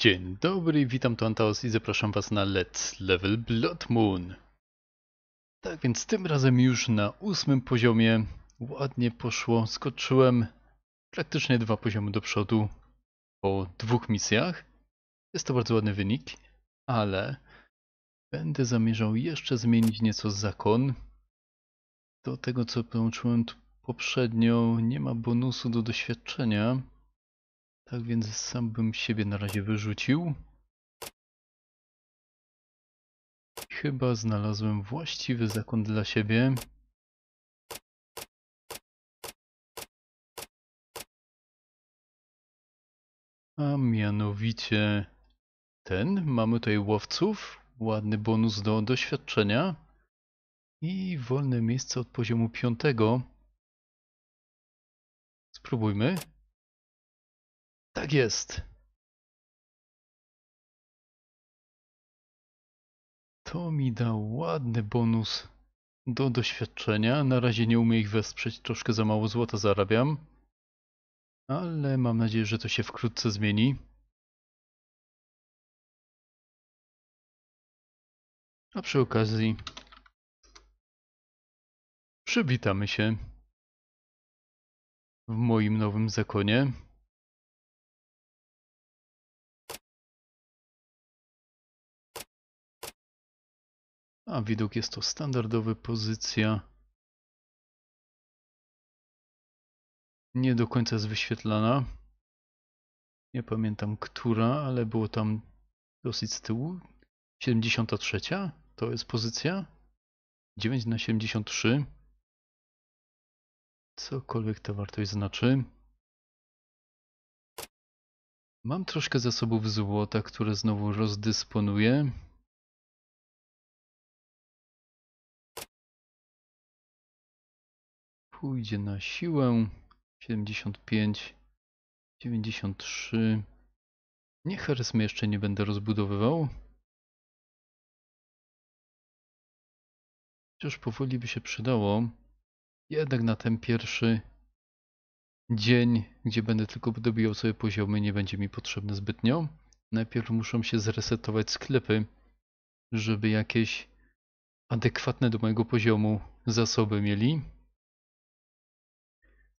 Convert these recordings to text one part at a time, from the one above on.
Dzień dobry, witam tu Antaos i zapraszam was na Let's Level Blood Moon. Tak więc tym razem już na ósmym poziomie ładnie poszło, skoczyłem praktycznie dwa poziomy do przodu po dwóch misjach. Jest to bardzo ładny wynik, ale będę zamierzał jeszcze zmienić nieco zakon. Do tego co połączyłem poprzednio nie ma bonusu do doświadczenia, tak więc sam bym siebie na razie wyrzucił. Chyba znalazłem właściwy zakon dla siebie. A mianowicie ten. Mamy tutaj łowców. Ładny bonus do doświadczenia. I wolne miejsce od poziomu piątego. Spróbujmy. Tak jest. To mi da ładny bonus do doświadczenia. Na razie nie umiem ich wesprzeć, troszkę za mało złota zarabiam. Ale mam nadzieję, że to się wkrótce zmieni. A przy okazji przywitamy się w moim nowym zakonie. A widok jest to standardowy pozycja. Nie do końca jest wyświetlana. Nie pamiętam która, ale było tam dosyć z tyłu. 73 to jest pozycja. 9 na 73. Cokolwiek ta wartość znaczy. Mam troszkę zasobów złota, które znowu rozdysponuję. pójdzie na siłę. 75, 93. Nie charyzmy jeszcze nie będę rozbudowywał. Chociaż powoli by się przydało. Jednak na ten pierwszy dzień, gdzie będę tylko dobijał sobie poziomy, nie będzie mi potrzebne zbytnio. Najpierw muszą się zresetować sklepy, żeby jakieś adekwatne do mojego poziomu zasoby mieli.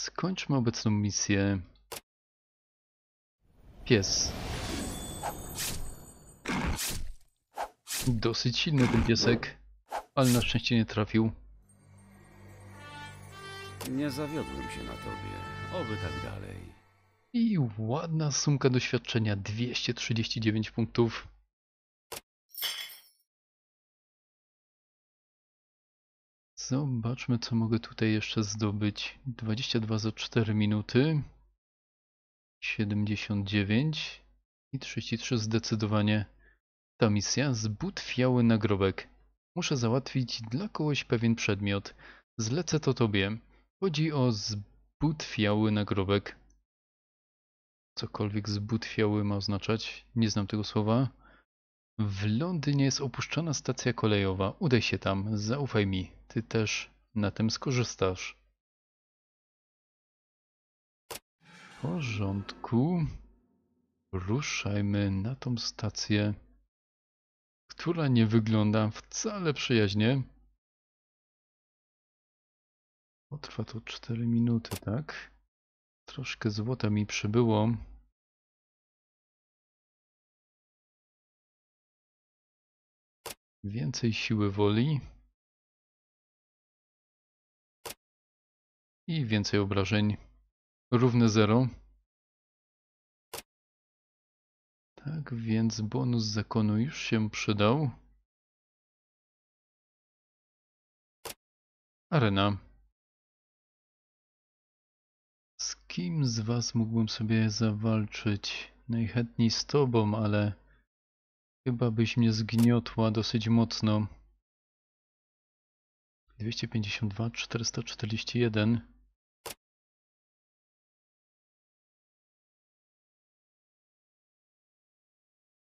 Skończmy obecną misję. Pies. Dosyć silny ten piesek, ale na szczęście nie trafił. Nie zawiodłem się na tobie. Oby tak dalej. I ładna sumka doświadczenia 239 punktów. Zobaczmy, co mogę tutaj jeszcze zdobyć. 22 za 4 minuty. 79 i 33 zdecydowanie ta misja. Zbutwiały nagrobek. Muszę załatwić dla kogoś pewien przedmiot. Zlecę to tobie. Chodzi o zbutwiały nagrobek. Cokolwiek zbutwiały ma oznaczać. Nie znam tego słowa. W Londynie jest opuszczona stacja kolejowa. Udaj się tam, zaufaj mi. Ty też na tym skorzystasz. W porządku. Ruszajmy na tą stację, która nie wygląda wcale przyjaźnie. Potrwa to 4 minuty, tak? Troszkę złota mi przybyło. Więcej siły woli. I więcej obrażeń. Równe 0. Tak więc bonus zakonu już się przydał. Arena. Z kim z Was mógłbym sobie zawalczyć? Najchętniej z Tobą, ale Chyba byś mnie zgniotła dosyć mocno. 252, 441.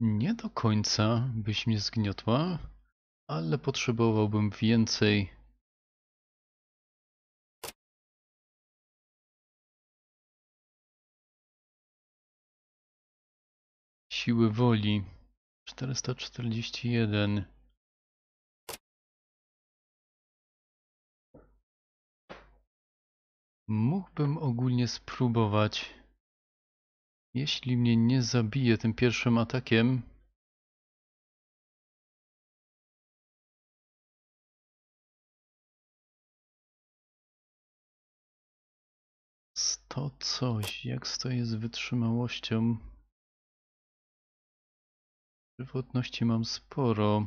Nie do końca byś mnie zgniotła, ale potrzebowałbym więcej. Siły woli. 441 Mógłbym ogólnie spróbować, jeśli mnie nie zabije tym pierwszym atakiem, to coś, jak stoję z wytrzymałością. Żywotności mam sporo.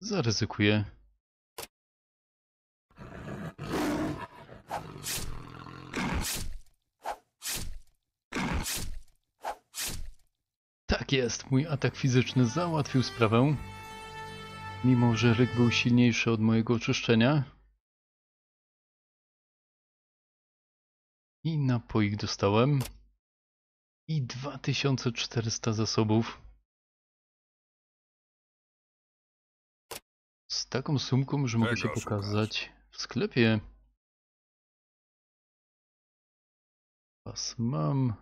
Zaryzykuję. Tak jest, mój atak fizyczny załatwił sprawę. Mimo, że ryk był silniejszy od mojego oczyszczenia. I napoik dostałem i 2400 zasobów. Z taką sumką, że mogę się pokazać w sklepie. Pas mam,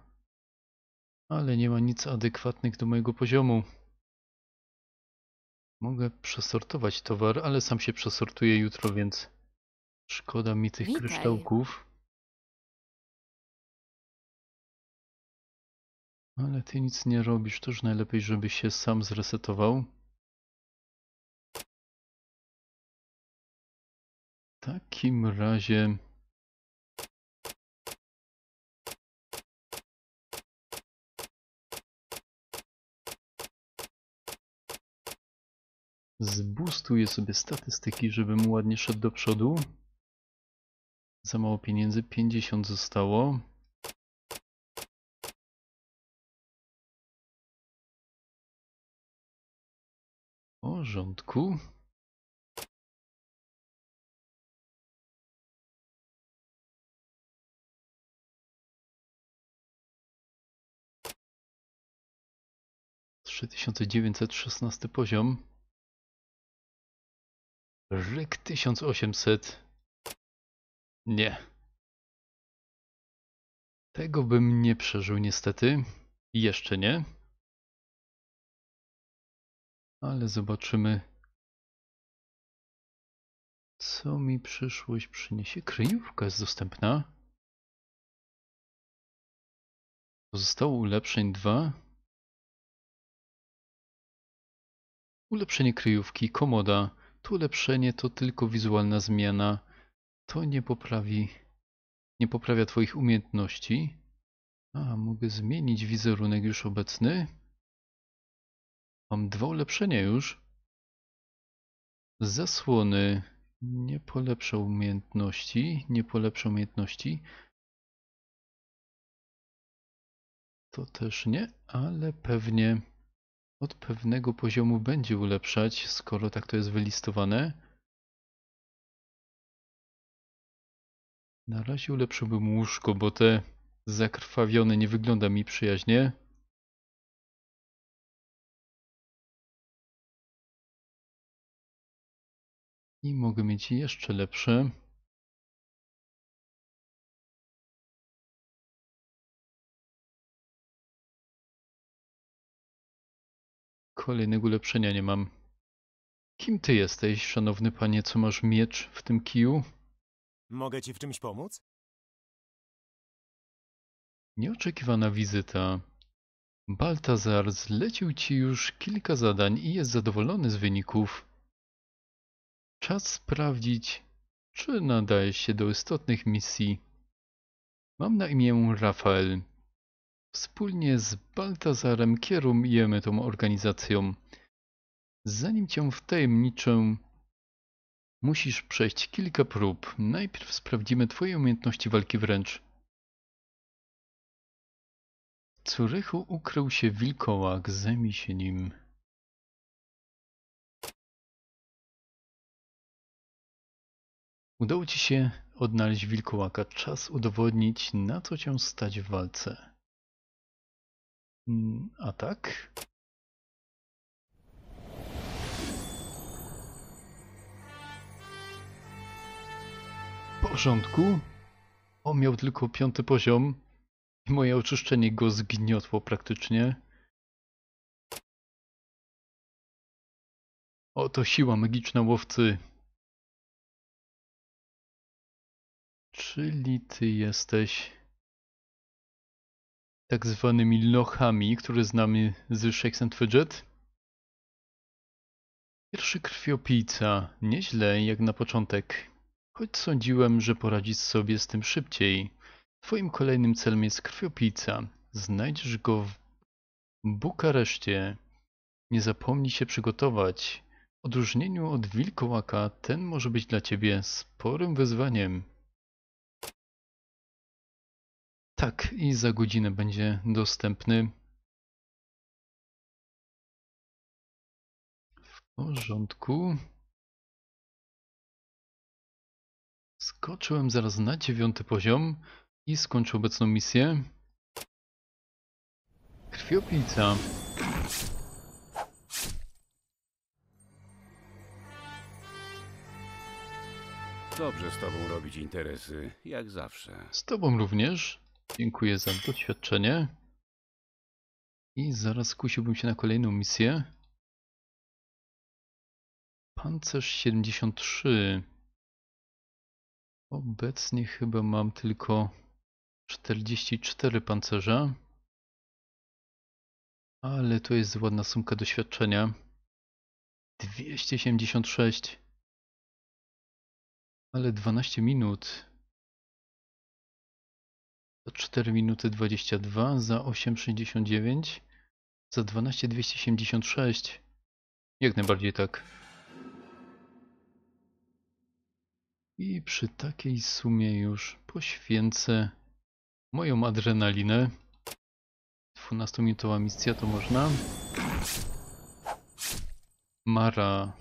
ale nie ma nic adekwatnych do mojego poziomu. Mogę przesortować towar, ale sam się przesortuję jutro, więc szkoda mi tych Witaj. kryształków. No, ale ty nic nie robisz, to już najlepiej, żebyś się sam zresetował. W takim razie... Zbustuję sobie statystyki, żebym ładnie szedł do przodu. Za mało pieniędzy, 50 zostało. porządku Trzy tysiące dziewięćset szesnasty poziom. Ryk 1800. Nie. Tego bym nie przeżył niestety. Jeszcze nie ale zobaczymy, co mi przyszłość przyniesie. Kryjówka jest dostępna. Pozostało ulepszeń 2. Ulepszenie kryjówki, komoda. To ulepszenie to tylko wizualna zmiana. To nie poprawi, nie poprawia Twoich umiejętności. A, mogę zmienić wizerunek już obecny. Mam dwa ulepszenia już. Zasłony nie polepsza umiejętności, nie polepsza umiejętności. To też nie, ale pewnie od pewnego poziomu będzie ulepszać, skoro tak to jest wylistowane. Na razie ulepszyłbym łóżko, bo te zakrwawione nie wygląda mi przyjaźnie. I mogę mieć jeszcze lepszy. Kolejnego ulepszenia nie mam. Kim ty jesteś, szanowny panie, co masz miecz w tym kiju? Mogę ci w czymś pomóc? Nieoczekiwana wizyta. Baltazar zlecił ci już kilka zadań i jest zadowolony z wyników. Czas sprawdzić, czy nadaje się do istotnych misji. Mam na imię Rafael. Wspólnie z Baltazarem kierujemy tą organizacją. Zanim cię wtajemniczę, musisz przejść kilka prób. Najpierw sprawdzimy twoje umiejętności walki wręcz. W Curychu ukrył się wilkołak, zajmij się nim. Udało Ci się odnaleźć wilkołaka. Czas udowodnić, na co Cię stać w walce. Mm, a tak? W porządku. On miał tylko piąty poziom. I moje oczyszczenie go zgniotło praktycznie. Oto siła magiczna łowcy. Czyli ty jesteś tak zwanymi lochami, które znamy z Shakes and Fidget. Pierwszy krwiopijca. Nieźle jak na początek. Choć sądziłem, że poradzisz sobie z tym szybciej. Twoim kolejnym celem jest krwiopijca. Znajdziesz go w Bukareszcie. Nie zapomnij się przygotować. W odróżnieniu od wilkołaka, ten może być dla ciebie sporym wyzwaniem. Tak, i za godzinę będzie dostępny. W porządku. Skoczyłem zaraz na dziewiąty poziom i skończę obecną misję. Krwiopijca. Dobrze z tobą robić interesy, jak zawsze. Z tobą również. Dziękuję za doświadczenie. I zaraz kusiłbym się na kolejną misję. Pancerz 73. Obecnie chyba mam tylko 44 pancerza. Ale to jest ładna sumka doświadczenia. 276. Ale 12 minut. 4 minuty 22, za 8,69, za 12,276. Jak najbardziej tak. I przy takiej sumie już poświęcę moją adrenalinę. 12-minutowa misja to można. Mara.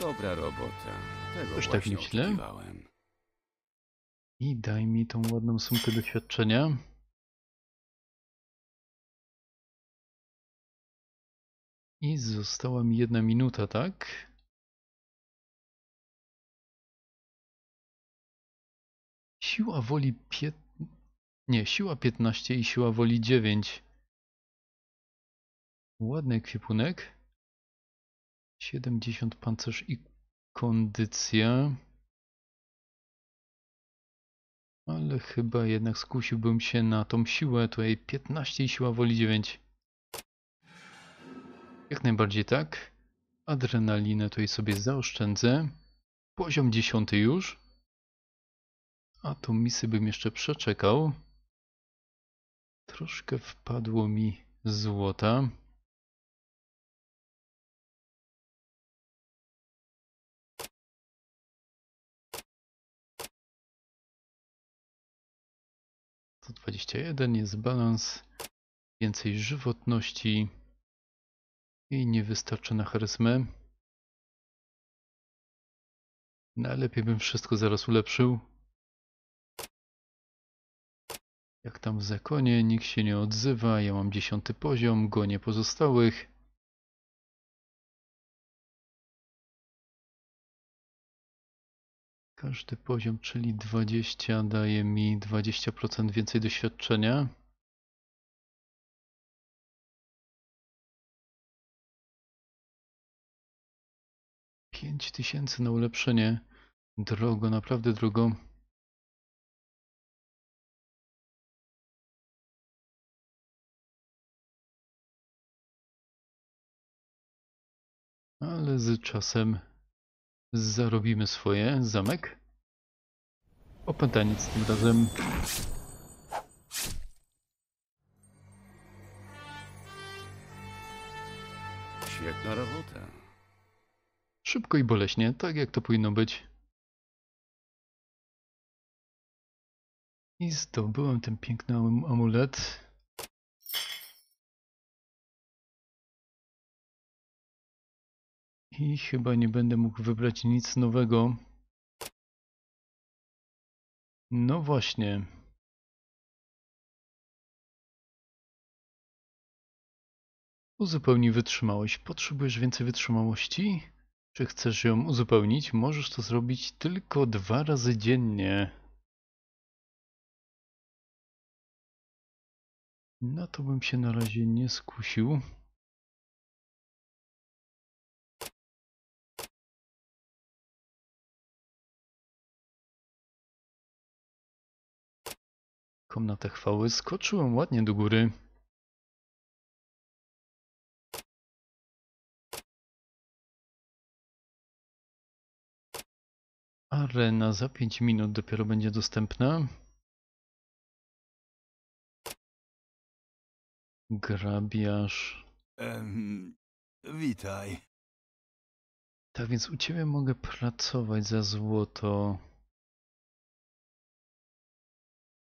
Dobra robota. Tego Już tak myślę. Oczekiwałem. I daj mi tą ładną sumkę doświadczenia. I została mi jedna minuta, tak? Siła woli pięć, Nie, siła 15 i siła woli 9. Ładny ekwipunek. 70 pancerz i kondycja. Ale chyba jednak skusiłbym się na tą siłę, tutaj 15 i siła woli 9. Jak najbardziej tak. Adrenalinę tutaj sobie zaoszczędzę. Poziom 10 już. A tu misy bym jeszcze przeczekał. Troszkę wpadło mi złota. 121 jest balans, więcej żywotności i nie wystarczy na charyzmę. Najlepiej no, bym wszystko zaraz ulepszył. Jak tam w zakonie, nikt się nie odzywa, ja mam dziesiąty poziom, gonię pozostałych. Każdy poziom, czyli 20 daje mi 20% więcej doświadczenia. Pięć tysięcy na ulepszenie. Drogo, naprawdę drogo. Ale z czasem Zarobimy swoje. Zamek. z tym razem. Świetna robota. Szybko i boleśnie, tak jak to powinno być. I zdobyłem ten piękny amulet. i chyba nie będę mógł wybrać nic nowego. No właśnie. Uzupełnij wytrzymałość. Potrzebujesz więcej wytrzymałości? Czy chcesz ją uzupełnić? Możesz to zrobić tylko dwa razy dziennie. Na no to bym się na razie nie skusił. Komnata chwały. Skoczyłem ładnie do góry. Arena za 5 minut dopiero będzie dostępna. Grabiarz. Um, witaj. Tak więc u ciebie mogę pracować za złoto.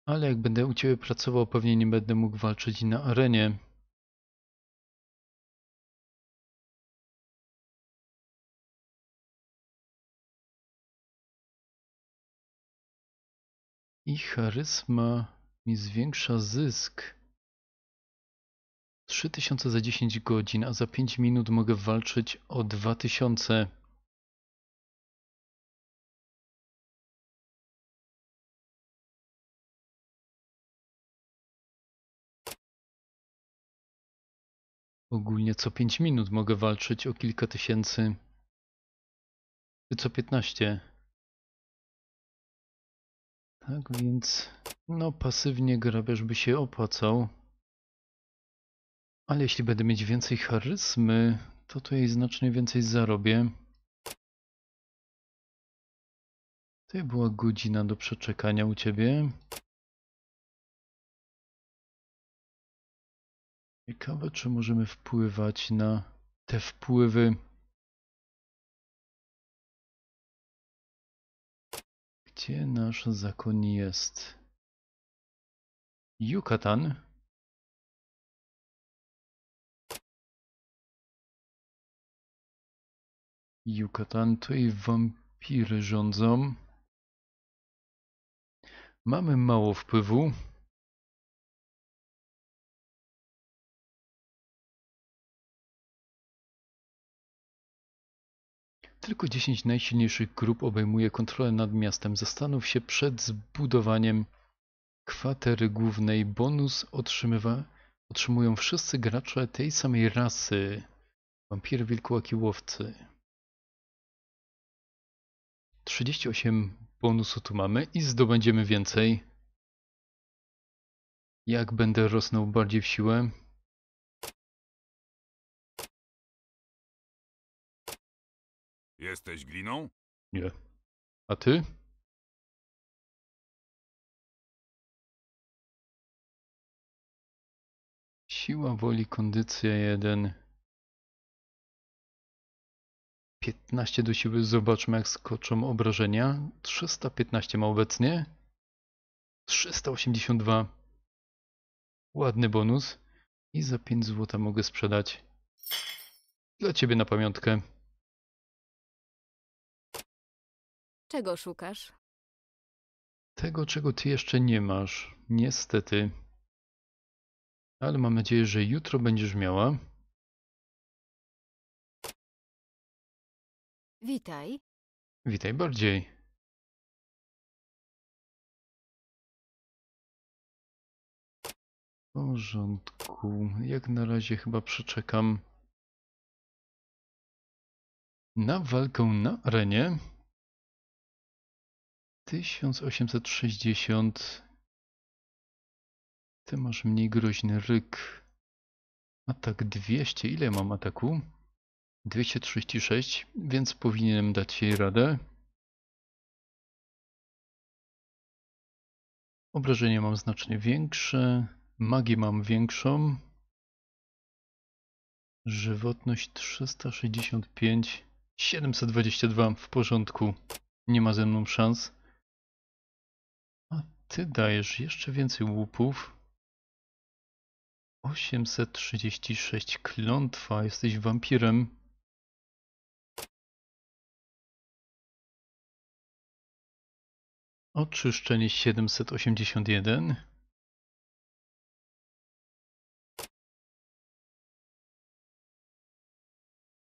Ale jak będę u ciebie pracował, pewnie nie będę mógł walczyć na arenie. I charyzma mi zwiększa zysk. 3000 za 10 godzin, a za 5 minut mogę walczyć o 2000. Ogólnie co 5 minut mogę walczyć o kilka tysięcy. Czy co 15. Tak więc, no pasywnie grabiarz by się opłacał. Ale jeśli będę mieć więcej charyzmy, to tu jej znacznie więcej zarobię. To była godzina do przeczekania u ciebie. Ciekawe, czy możemy wpływać na te wpływy. Gdzie nasz zakon jest? Yucatan? Yucatan, tutaj wampiry rządzą. Mamy mało wpływu. tylko 10 najsilniejszych grup obejmuje kontrolę nad miastem. Zastanów się przed zbudowaniem kwatery głównej. Bonus otrzymywa, otrzymują wszyscy gracze tej samej rasy. Wampir, wilkołaki, łowcy. 38 bonusu tu mamy i zdobędziemy więcej. Jak będę rosnął bardziej w siłę, Jesteś gliną? Nie. A ty? Siła woli, kondycja 1. 15 do siły, zobaczmy jak skoczą obrażenia. 315 ma obecnie. 382. Ładny bonus. I za 5 zł mogę sprzedać. Dla ciebie na pamiątkę. Czego szukasz? Tego, czego ty jeszcze nie masz, niestety. Ale mam nadzieję, że jutro będziesz miała. Witaj. Witaj bardziej. W porządku. Jak na razie chyba przeczekam na walkę na arenie. 1860. Ty masz mniej groźny ryk. Atak 200. Ile mam ataku? 236, więc powinienem dać jej radę. Obrażenie mam znacznie większe. Magię mam większą. Żywotność 365. 722 w porządku. Nie ma ze mną szans. Ty dajesz jeszcze więcej łupów. 836 klątwa, jesteś wampirem. Oczyszczenie 781.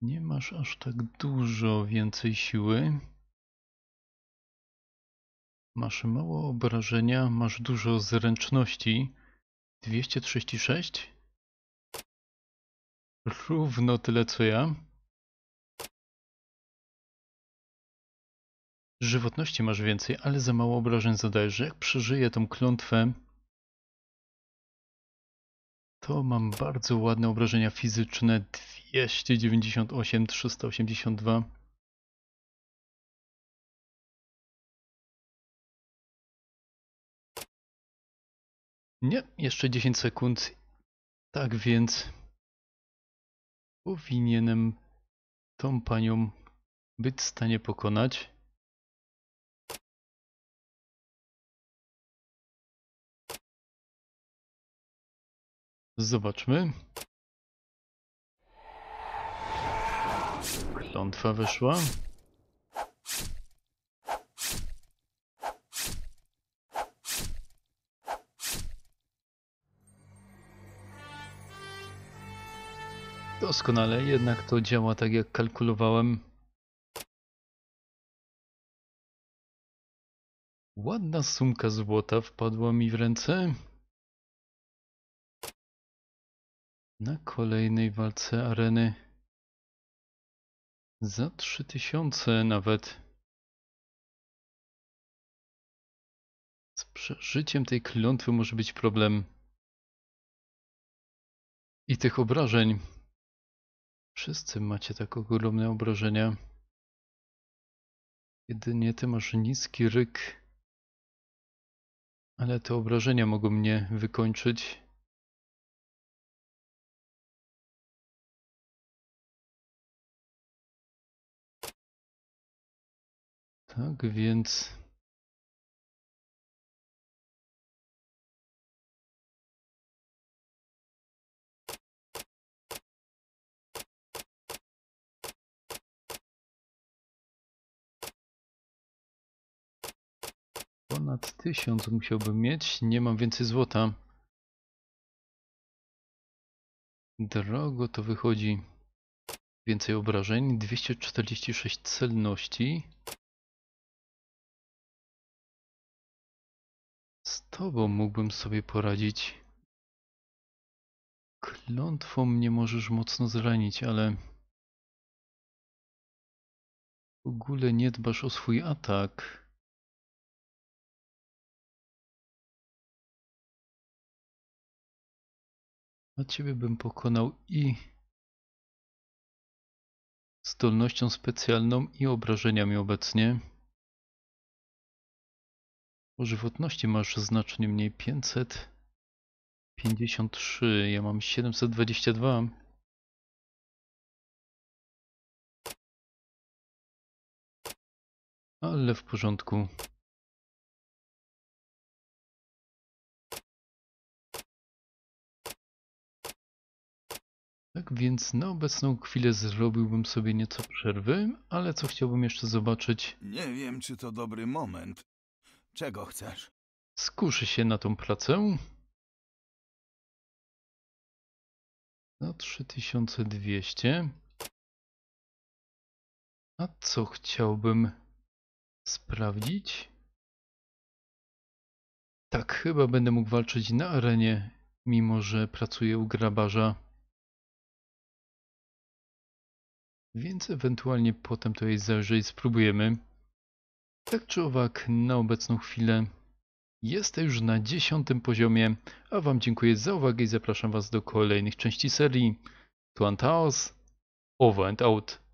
Nie masz aż tak dużo więcej siły. Masz mało obrażenia, masz dużo zręczności. 236? Równo tyle co ja. Żywotności masz więcej, ale za mało obrażeń zadajesz. Jak przeżyję tą klątwę, to mam bardzo ładne obrażenia fizyczne. 298, 382. Nie, jeszcze 10 sekund. Tak więc powinienem tą panią być w stanie pokonać. Zobaczmy. Klątwa wyszła. Doskonale, jednak to działa tak jak kalkulowałem. Ładna sumka złota wpadła mi w ręce. Na kolejnej walce areny. Za 3000 nawet. Z przeżyciem tej klątwy może być problem. I tych obrażeń. Wszyscy macie tak ogromne obrażenia. Jedynie ty masz niski ryk. Ale te obrażenia mogą mnie wykończyć. Tak więc... Ponad tysiąc musiałbym mieć. Nie mam więcej złota. Drogo to wychodzi. Więcej obrażeń. 246 celności. Z tobą mógłbym sobie poradzić. Klątwą mnie możesz mocno zranić, ale... W ogóle nie dbasz o swój atak. A ciebie bym pokonał i zdolnością specjalną i obrażeniami obecnie. Po żywotności masz znacznie mniej 553, ja mam 722. Ale w porządku. Tak więc na obecną chwilę zrobiłbym sobie nieco przerwy, ale co chciałbym jeszcze zobaczyć? Nie wiem, czy to dobry moment. Czego chcesz? Skuszy się na tą pracę. Na 3200. A co chciałbym sprawdzić? Tak, chyba będę mógł walczyć na arenie, mimo że pracuję u grabarza. Więc ewentualnie potem to jej zajrzej spróbujemy. Tak czy owak, na obecną chwilę jestem już na dziesiątym poziomie, a Wam dziękuję za uwagę i zapraszam Was do kolejnych części serii Tuantaos, Over and Out.